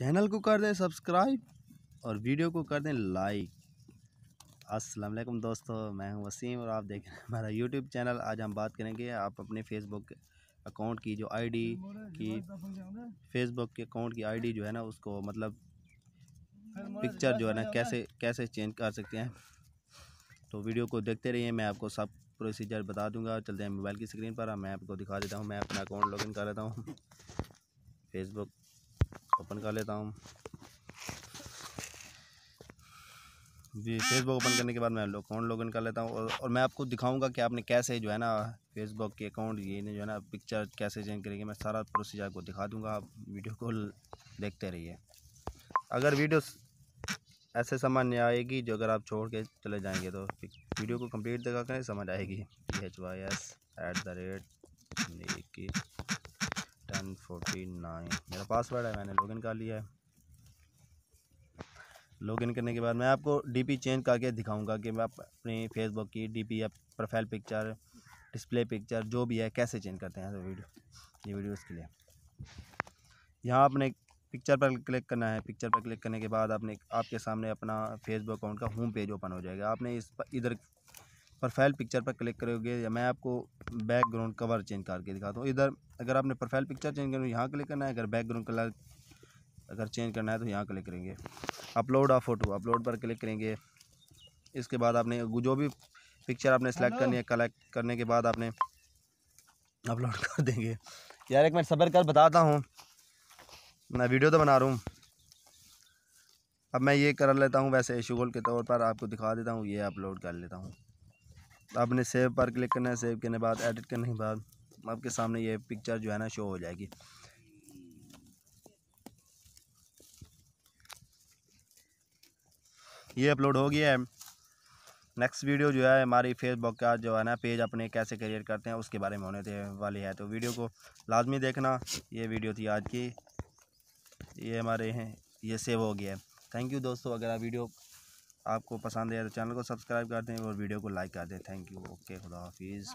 channel को कर दें सब्सक्राइब और वीडियो को कर दें लाइक अस्सलाम वालेकुम दोस्तों मैं हूं वसीम और आप देख रहे हैं हमारा यूट्यूब चैनल आज हम बात करेंगे आप अपने फेसबुक अकाउंट की जो आईडी की फेसबुक के अकाउंट की आईडी जो है ना उसको मतलब पिक्चर जो है ना कैसे कैसे चेंज कर सकते हैं तो वीडियो को देखते रहिए मैं आपको सब प्रोसीजर बता दूंगा चलते हैं मोबाइल की स्क्रीन पर मैं आपको दिखा देता हूँ मैं अपना अकाउंट लॉगिन कर लेता हूँ फेसबुक ओपन कर लेता हूँ जी फेसबुक ओपन करने के बाद मैं अकाउंट लॉग इन कर लेता हूँ और, और मैं आपको दिखाऊंगा कि आपने कैसे जो है ना फेसबुक के अकाउंट ये जो है ना पिक्चर कैसे चेंज करेंगे मैं सारा प्रोसीजर आपको दिखा दूंगा आप वीडियो को देखते रहिए अगर वीडियो ऐसे समझ नहीं आएगी जो अगर आप छोड़ के चले जाएंगे तो वीडियो को कंप्लीट देखा करें समझ आएगी H Y S at the rate one forty मेरा पासवर्ड है मैंने लॉगिन कर लिया है लॉगिन करने के बाद मैं आपको डीपी चेंज करके दिखाऊंगा कि मैं अपनी फेसबुक की डीपी या प्रोफाइल पिक्चर डिस्प्ले पिक्चर जो भी है कैसे चेंज करते हैं तो वीडियो ये वीडियो उसके लिए यहाँ आपने पिक्चर पर क्लिक करना है पिक्चर पर क्लिक करने के बाद आपने आपके सामने अपना फेसबुक अकाउंट का होम पेज ओपन हो जाएगा आपने इस इधर प्रोफाइल पिक्चर पर क्लिक करोगे या मैं आपको बैकग्राउंड कवर चेंज करके दिखाता हूँ इधर अगर आपने प्रोफाइल पिक्चर चेंज करना है यहाँ क्लिक करना है अगर बैकग्राउंड कलर अगर चेंज करना है तो यहाँ क्लिक करेंगे अपलोड आ फोटो अपलोड पर क्लिक करेंगे इसके बाद आपने जो भी पिक्चर आपने सेलेक्ट करनी है कलेक्ट करने के बाद आपने अपलोड कर देंगे यार एक मिनट सबर कर बताता हूँ मैं वीडियो तो बना रहा हूँ अब मैं ये कर लेता हूँ वैसे शगुल के तौर पर आपको दिखा देता हूँ ये अपलोड कर लेता हूँ आपने सेव पर क्लिक करना है सेव करने के बाद एडिट करने के बाद आपके सामने ये पिक्चर जो है ना शो हो जाएगी ये अपलोड हो गया है नेक्स्ट वीडियो जो है हमारी फेसबुक का जो है ना पेज अपने कैसे क्रिएट करते हैं उसके बारे में होने वाली है तो वीडियो को लाजमी देखना ये वीडियो थी आज की ये हमारे हैं ये सेव हो गया है थैंक यू दोस्तों अगर आप वीडियो आपको पसंद आया तो चैनल को सब्सक्राइब कर दें और वीडियो को लाइक कर दें थैंक यू ओके खुदा हाफिज़